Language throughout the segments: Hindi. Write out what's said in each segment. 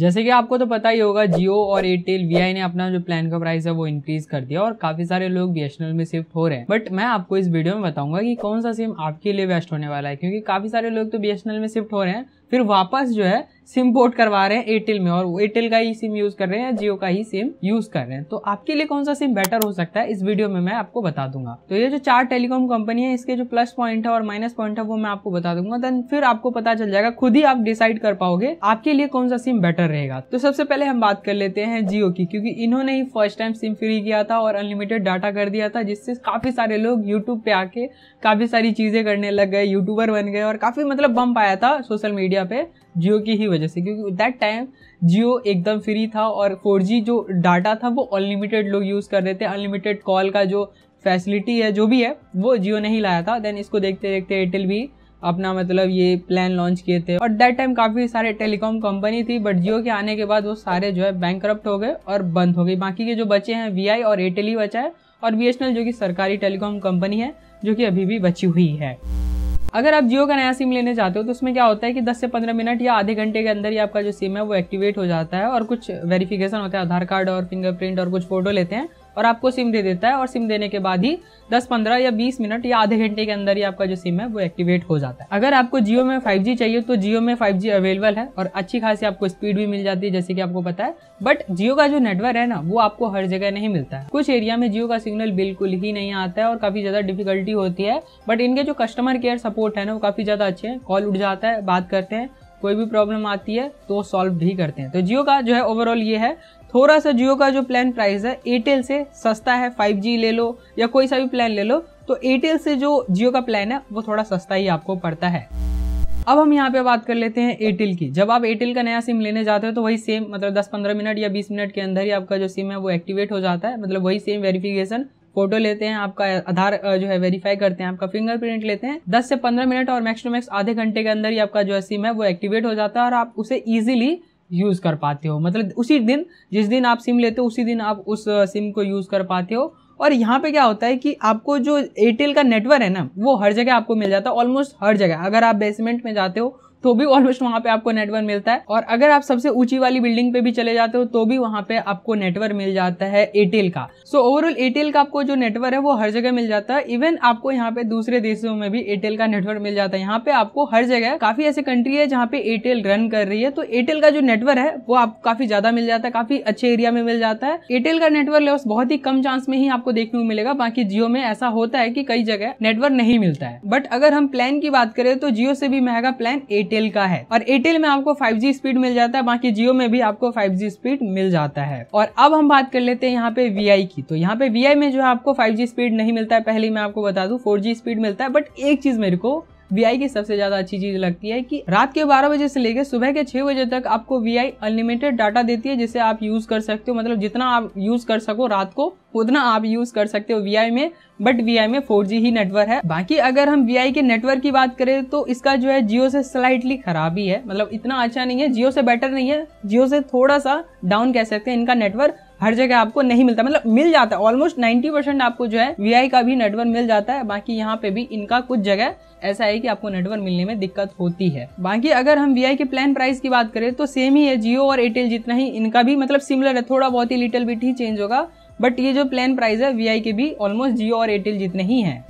जैसे कि आपको तो पता ही होगा जियो और एयरटेल वी ने अपना जो प्लान का प्राइस है वो इंक्रीज कर दिया और काफी सारे लोग बी में शिफ्ट हो रहे हैं बट मैं आपको इस वीडियो में बताऊंगा कि कौन सा सिम आपके लिए बेस्ट होने वाला है क्योंकि काफी सारे लोग तो बी में शिफ्ट हो रहे हैं फिर वापस जो है सिम पोर्ट करवा रहे हैं एयरटेल में और एयरटेल का ही सिम यूज कर रहे हैं या जियो का ही सिम यूज कर रहे हैं तो आपके लिए कौन सा सिम बेटर हो सकता है इस वीडियो में मैं आपको बता दूंगा तो ये जो चार टेलीकॉम कंपनी है इसके जो प्लस पॉइंट है और माइनस पॉइंट है वो मैं आपको बता दूंगा देन फिर आपको पता चल जाएगा खुद ही आप डिसाइड कर पाओगे आपके लिए कौन सा सिम बेटर रहेगा तो सबसे पहले हम बात कर लेते हैं जियो की क्योंकि इन्होंने ही फर्स्ट टाइम सिम फ्री किया था और अनलिमिटेड डाटा कर दिया था जिससे काफी सारे लोग यूट्यूब पे आके काफी सारी चीजें करने लग गए यूट्यूबर बन गए और काफी मतलब बम्प आया था सोशल मीडिया इंडिया पे जियो की ही वजह से क्योंकि दैट टाइम जियो एकदम फ्री था और फोर जो डाटा था वो अनलिमिटेड लोग यूज़ कर रहे थे अनलिमिटेड कॉल का जो फैसिलिटी है जो भी है वो जियो ने ही लाया था देन इसको देखते देखते एयरटेल भी अपना मतलब ये प्लान लॉन्च किए थे और दैट टाइम काफ़ी सारे टेलीकॉम कंपनी थी बट जियो के आने के बाद वो सारे जो है बैंक हो गए और बंद हो गई बाकी के जो बचे हैं वी और एयरटेल ही बचा है और बी जो कि सरकारी टेलीकॉम कंपनी है जो कि अभी भी बची हुई है अगर आप जियो का नया सिम लेने चाहते हो तो उसमें क्या होता है कि 10 से 15 मिनट या आधे घंटे के अंदर ही आपका जो सिम है वो एक्टिवेट हो जाता है और कुछ वेरिफिकेशन होता है आधार कार्ड और फिंगरप्रिंट और कुछ फोटो लेते हैं और आपको सिम दे देता है और सिम देने के बाद ही 10-15 या 20 मिनट या आधे घंटे के अंदर ही आपका जो सिम है वो एक्टिवेट हो जाता है अगर आपको जियो में 5G चाहिए तो जियो में 5G अवेलेबल है और अच्छी खासी आपको स्पीड भी मिल जाती है जैसे कि आपको पता है बट जियो का जो नेटवर्क है ना वो आपको हर जगह नहीं मिलता है कुछ एरिया में जियो का सिग्नल बिल्कुल ही नहीं आता है और काफ़ी ज़्यादा डिफिकल्टी होती है बट इनके जो कस्टमर केयर सपोर्ट है ना वो काफ़ी ज़्यादा अच्छे हैं कॉल उठ जाता है बात करते हैं कोई भी प्रॉब्लम आती है तो सॉल्व भी करते हैं तो जियो का जो है ओवरऑल ये है थोड़ा सा जियो का जो प्लान प्राइस है एयरटेल से सस्ता है 5G ले लो या कोई सा भी प्लान ले लो तो एयरटेल से जो जियो का प्लान है वो थोड़ा सस्ता ही आपको पड़ता है अब हम यहाँ पे बात कर लेते हैं एयरटेल की जब आप एयरटेल का नया सिम लेने जाते हो तो वही सेम मतलब 10-15 मिनट या 20 मिनट के अंदर ही आपका जो सिम है वो एक्टिवेट हो जाता है मतलब वही सेम वेरिफिकेशन फोटो लेते हैं आपका आधार जो है वेरीफाई करते हैं आपका फिंगरप्रिंट लेते हैं 10 से 15 मिनट और मैक्स टू मैक्स आधे घंटे के अंदर ही आपका जो है सिम है वो एक्टिवेट हो जाता है और आप उसे इजीली यूज़ कर पाते हो मतलब उसी दिन जिस दिन आप सिम लेते हो उसी दिन आप उस सिम को यूज़ कर पाते हो और यहाँ पे क्या होता है कि आपको जो एयरटेल का नेटवर्क है ना वो हर जगह आपको मिल जाता है ऑलमोस्ट हर जगह अगर आप बेसमेंट में जाते हो तो भी ऑलमोस्ट वहां पे आपको नेटवर्क मिलता है और अगर आप सबसे ऊंची वाली बिल्डिंग पे भी चले जाते हो तो भी वहां पे आपको नेटवर्क मिल जाता है एयरटेल का सो ओवरऑल एयरटेल का आपको जो नेटवर्क है वो हर जगह मिल जाता है इवन आपको यहाँ पे दूसरे देशों में भी एयरटेल का नेटवर्क मिल जाता है यहाँ पे आपको हर जगह काफी ऐसे कंट्री है जहाँ पे एयरटेल रन कर रही है तो एयरटेल का जो नेटवर्क है वो आप काफी ज्यादा मिल जाता है काफी अच्छे एरिया में मिल जाता है एयरटेल का नेटवर्क लॉस बहुत ही कम चांस में ही आपको देखने को मिलेगा बाकी जियो में ऐसा होता है कि कई जगह नेटवर्क नहीं मिलता है बट अगर हम प्लान की बात करें तो जियो से भी महंगा प्लान एयरटेल एयरटेल का है और एयरटेल में आपको 5G स्पीड मिल जाता है बाकी जियो में भी आपको 5G स्पीड मिल जाता है और अब हम बात कर लेते हैं यहाँ पे वी की तो यहाँ पे वी में जो है आपको फाइव स्पीड नहीं मिलता है पहले मैं आपको बता दू फोर स्पीड मिलता है बट एक चीज मेरे को वी की सबसे ज़्यादा अच्छी चीज़ लगती है कि रात के बारह बजे से लेकर सुबह के 6 बजे तक आपको वी अनलिमिटेड डाटा देती है जिसे आप यूज़ कर सकते हो मतलब जितना आप यूज़ कर सको रात को उतना आप यूज़ कर सकते हो वी में बट वी में फोर ही नेटवर्क है बाकी अगर हम वी के नेटवर्क की बात करें तो इसका जो है जियो से स्लाइटली खराब ही है मतलब इतना अच्छा नहीं है जियो से बेटर नहीं है जियो से थोड़ा सा डाउन कह सकते हैं इनका नेटवर्क हर जगह आपको नहीं मिलता मतलब मिल जाता है ऑलमोस्ट नाइन्टी परसेंट आपको जो है वी का भी नेटवर्क मिल जाता है बाकी यहाँ पे भी इनका कुछ जगह ऐसा है कि आपको नेटवर्क मिलने में दिक्कत होती है बाकी अगर हम वी के प्लान प्राइस की बात करें तो सेम ही है जियो और एयरटेल जितना ही इनका भी मतलब सिमिलर है थोड़ा बहुत ही लिटिल बिट ही चेंज होगा बट ये जो प्लान प्राइस है वी के भी ऑलमोस्ट जियो और एयरटेल जितने ही हैं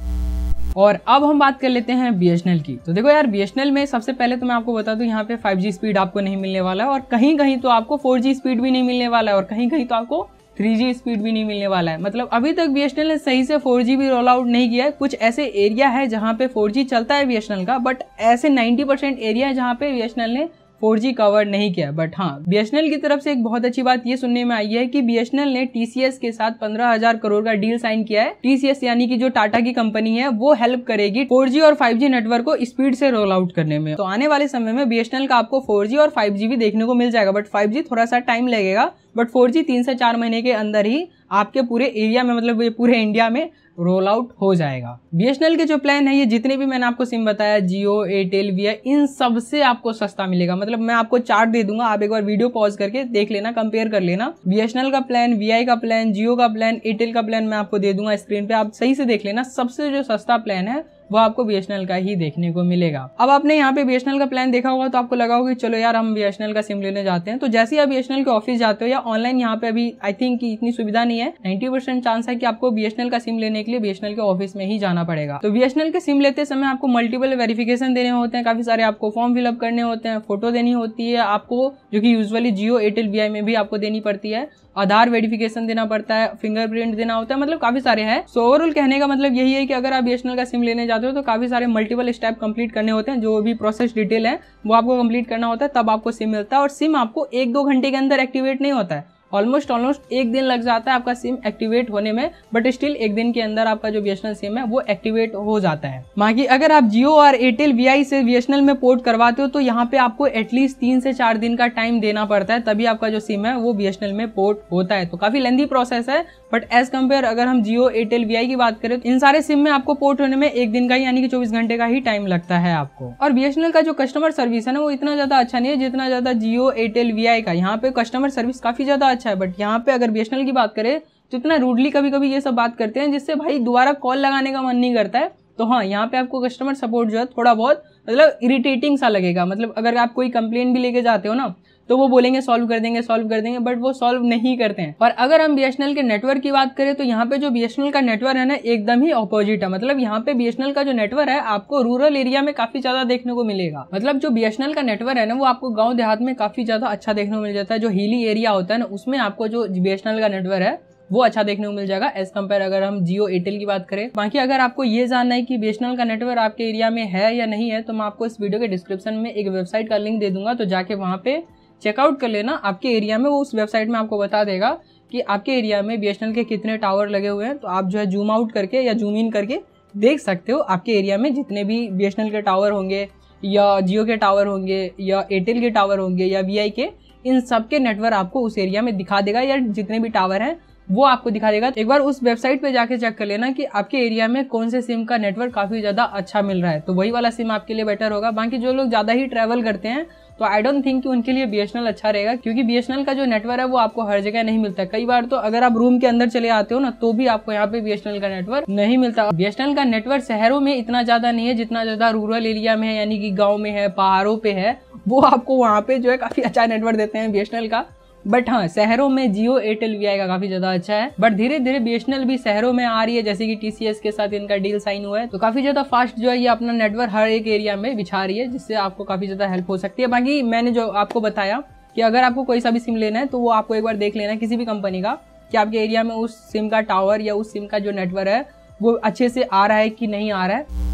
और अब हम बात कर लेते हैं बी की तो देखो यार बी में सबसे पहले तो मैं आपको बता दूं यहाँ पे 5G स्पीड आपको नहीं मिलने वाला है और कहीं कहीं तो आपको 4G स्पीड भी नहीं मिलने वाला है और कहीं कहीं तो आपको 3G स्पीड भी नहीं मिलने वाला है मतलब अभी तक बी ने सही से 4G भी रोल आउट नहीं किया है कुछ ऐसे एरिया है जहाँ पे 4G चलता है बी का बट ऐसे 90% एरिया है जहाँ पे बी ने फोर कवर नहीं किया बट हाँ बी की तरफ से एक बहुत अच्छी बात ये सुनने में आई है कि बी ने टीसीएस के साथ पंद्रह हजार करोड़ का डील साइन किया है टीसीएस यानी कि जो टाटा की कंपनी है वो हेल्प करेगी जी और जी नेटवर्क को स्पीड से रोल आउट करने में तो आने वाले समय में बी का आपको जी और जी भी देखने को मिल जाएगा बट जी थोड़ा सा टाइम लगेगा बट फोर जी तीन से चार महीने के अंदर ही आपके पूरे एरिया में मतलब ये पूरे इंडिया में रोल आउट हो जाएगा बी के जो प्लान है ये जितने भी मैंने आपको सिम बताया जियो एयरटेल वी इन सबसे आपको सस्ता मिलेगा मतलब मैं आपको चार्ट दे दूंगा आप एक बार वीडियो पॉज करके देख लेना कंपेयर कर लेना बी का प्लान वी का प्लान जियो का प्लान एयरटेल का प्लान मैं आपको दे दूंगा स्क्रीन पे आप सही से देख लेना सबसे जो सस्ता प्लान है वो आपको बी का ही देखने को मिलेगा अब आपने यहाँ पे बी का प्लान देखा होगा तो आपको लगा होगा चलो यार हम बी का सिम लेने जाते हैं तो जैसे ही आप बी के ऑफिस जाते हो या ऑनलाइन यहाँ पे अभी आई थिंक इतनी सुविधा नहीं है नाइन्टी चांस है कि आपको बी का सिम लेने के लिए बी के ऑफिस में ही जाना पड़ेगा तो बी के सिम लेते समय आपको मल्टीपल वेरिफिकेशन देने होते हैं काफी सारे आपको फॉर्म फिलअप करने होते हैं फोटो देनी होती है आपको जो कि यूजुअली जियो एयरटेल बी में भी आपको देनी पड़ती है आधार वेरिफिकेशन देना पड़ता है फिंगरप्रिंट देना होता है मतलब काफी सारे हैं सो ओवरऑल कहने का मतलब यही है कि अगर आप बी का सिम लेने जाते चाहते हो तो काफ़ी सारे मल्टीपल स्टेप कंप्लीट करने होते हैं जो भी प्रोसेस डिटेल है वो आपको कंप्लीट करना होता है तब आपको सिम मिलता है और सिम आपको एक दो घंटे के अंदर एक्टिवेट नहीं होता है ऑलमोस्ट ऑलमोस्ट एक दिन लग जाता है आपका सिम एक्टिवेट होने में बट स्टिल एक दिन के अंदर आपका जो बी सिम है वो एक्टिवेट हो जाता है बाकी अगर आप जियो और एयरटेल वी से बी में पोर्ट करवाते हो तो यहाँ पे आपको एटलीस्ट तीन से चार दिन का टाइम देना पड़ता है तभी आपका जो सिम है वो बी में पोर्ट होता है तो काफी लेंदी प्रोसेस है बट एज कम्पेयर अगर हम जियो एयरटेल वी की बात करें तो इन सारे सिम में आपको पोर्ट होने में एक दिन का यानी कि चौबीस घंटे का ही टाइम लगता है आपको और बी का जो कस्टमर सर्विस है ना वो इतना ज्यादा अच्छा नहीं है जितना ज्यादा जियो एयरटेल वी का यहाँ पे कस्टमर सर्विस काफी ज्यादा अच्छा है बट यहाँ पे अगर बी की बात करें तो इतना रूडली कभी कभी ये सब बात करते हैं जिससे भाई दोबारा कॉल लगाने का मन नहीं करता है तो हाँ यहाँ पे आपको कस्टमर सपोर्ट जो है थोड़ा बहुत मतलब इरिटेटिंग सा लगेगा मतलब अगर आप कोई कंप्लेन भी लेके जाते हो ना तो वो बोलेंगे सॉल्व कर देंगे सॉल्व कर देंगे बट वो सॉल्व नहीं करते हैं और अगर हम बी के नेटवर्क की बात करें तो यहाँ पे जो बी का नेटवर्क है ना एकदम ही अपोजिट है मतलब यहाँ पे बी का जो नेटवर्क है आपको रूरल एरिया में काफी ज्यादा देखने को मिलेगा मतलब जो बी का नेटवर्क है ना वो आपको गाँव देहात में काफी ज्यादा अच्छा देखने को मिल जाता है जो हिली एरिया होता है ना उसमें आपको जो बी का नेटवर्क है वो अच्छा देखने को मिल जाएगा एज कम्पेयर अगर हम जियो एयरटेल की बात करें बाकी अगर आपको ये जानना है कि बी का नेटवर्क आपके एरिया में है या नहीं है तो मैं आपको इस वीडियो के डिस्क्रिप्शन में एक वेबसाइट का लिंक दे दूंगा तो जाके वहाँ पे चेकआउट कर लेना आपके एरिया में वो उस वेबसाइट में आपको बता देगा कि आपके एरिया में बी के कितने टावर लगे हुए हैं तो आप जो है जूम आउट करके या जूम इन करके देख सकते हो आपके एरिया में जितने भी बी के टावर होंगे या जियो के टावर होंगे या एयरटेल के टावर होंगे या वी के इन सब के नेटवर्क आपको उस एरिया में दिखा देगा या जितने भी टावर हैं वो आपको दिखा देगा एक बार उस वेबसाइट पे जाके चेक कर लेना कि आपके एरिया में कौन से सिम का नेटवर्क काफ़ी ज़्यादा अच्छा मिल रहा है तो वही वाला सिम आपके लिए बेटर होगा बाकी जो लोग ज़्यादा ही ट्रैवल करते हैं तो आई डोंट थिंक कि उनके लिए बी अच्छा रहेगा क्योंकि बी का जो नेटवर्क है वो आपको हर जगह नहीं मिलता कई बार तो अगर आप रूम के अंदर चले आते हो ना तो भी आपको यहाँ पे बी का नेटवर्क नहीं मिलता बी का नेटवर्क शहरों में इतना ज्यादा नहीं है जितना ज्यादा रूरल एरिया में है यानी कि गाँव में है पहाड़ों पे है वो आपको वहाँ पे जो है काफी अच्छा नेटवर्क देते हैं बी का बट हाँ शहरों में जियो एयरटेल वी का काफी ज्यादा अच्छा है बट धीरे धीरे बी भी शहरों में आ रही है जैसे कि टीसीएस के साथ इनका डील साइन हुआ है तो काफी ज्यादा फास्ट जो है ये अपना नेटवर्क हर एक एरिया में बिछा रही है जिससे आपको काफी ज्यादा हेल्प हो सकती है बाकी मैंने जो आपको बताया कि अगर आपको कोई सा भी सिम लेना है तो वो आपको एक बार देख लेना है किसी भी कंपनी का कि आपके एरिया में उस सिम का टावर या उस सिम का जो नेटवर्क है वो अच्छे से आ रहा है कि नहीं आ रहा है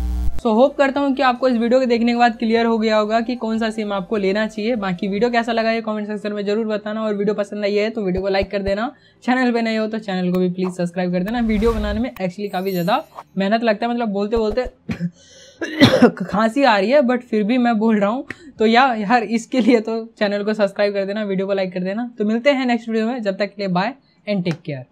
सो होप करता हूँ कि आपको इस वीडियो को देखने के बाद क्लियर हो गया होगा कि कौन सा सिम आपको लेना चाहिए बाकी वीडियो कैसा लगा है कमेंट सेक्शन में जरूर बताना और वीडियो पसंद आई है तो वीडियो को लाइक कर देना चैनल पर नहीं हो तो चैनल को भी प्लीज़ सब्सक्राइब कर देना वीडियो बनाने में एक्चुअली काफ़ी ज़्यादा मेहनत लगता है मतलब बोलते बोलते खांसी आ रही है बट फिर भी मैं बोल रहा हूँ तो या यार इसके लिए तो चैनल को सब्सक्राइब कर देना वीडियो को लाइक कर देना तो मिलते हैं नेक्स्ट वीडियो में जब तक के लिए बाय एंड टेक केयर